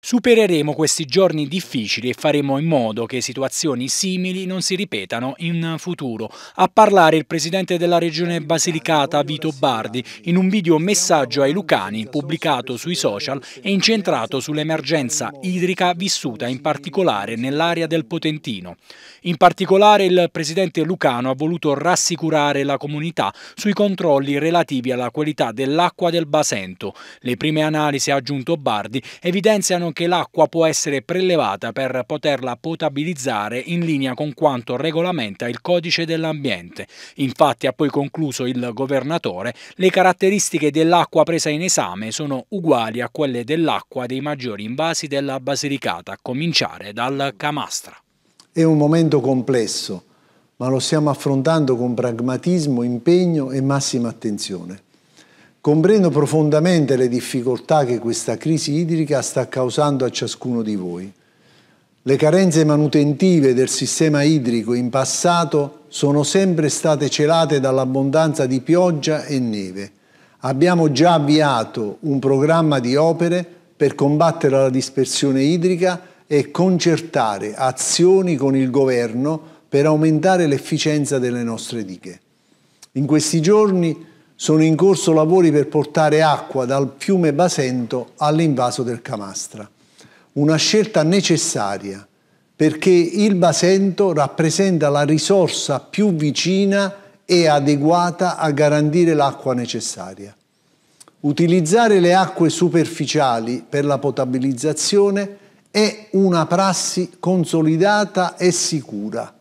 Supereremo questi giorni difficili e faremo in modo che situazioni simili non si ripetano in futuro. A parlare il presidente della regione Basilicata Vito Bardi in un video messaggio ai Lucani pubblicato sui social e incentrato sull'emergenza idrica vissuta in particolare nell'area del Potentino. In particolare il presidente Lucano ha voluto rassicurare la comunità sui controlli relativi alla qualità dell'acqua del Basento. Le prime analisi, ha aggiunto Bardi, evidenziano precisano che l'acqua può essere prelevata per poterla potabilizzare in linea con quanto regolamenta il codice dell'ambiente. Infatti, ha poi concluso il governatore, le caratteristiche dell'acqua presa in esame sono uguali a quelle dell'acqua dei maggiori invasi della Basilicata, a cominciare dal Camastra. È un momento complesso, ma lo stiamo affrontando con pragmatismo, impegno e massima attenzione. Comprendo profondamente le difficoltà che questa crisi idrica sta causando a ciascuno di voi. Le carenze manutentive del sistema idrico in passato sono sempre state celate dall'abbondanza di pioggia e neve. Abbiamo già avviato un programma di opere per combattere la dispersione idrica e concertare azioni con il governo per aumentare l'efficienza delle nostre dighe. In questi giorni sono in corso lavori per portare acqua dal fiume Basento all'invaso del Camastra. Una scelta necessaria perché il Basento rappresenta la risorsa più vicina e adeguata a garantire l'acqua necessaria. Utilizzare le acque superficiali per la potabilizzazione è una prassi consolidata e sicura.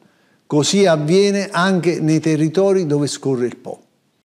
Così avviene anche nei territori dove scorre il Po.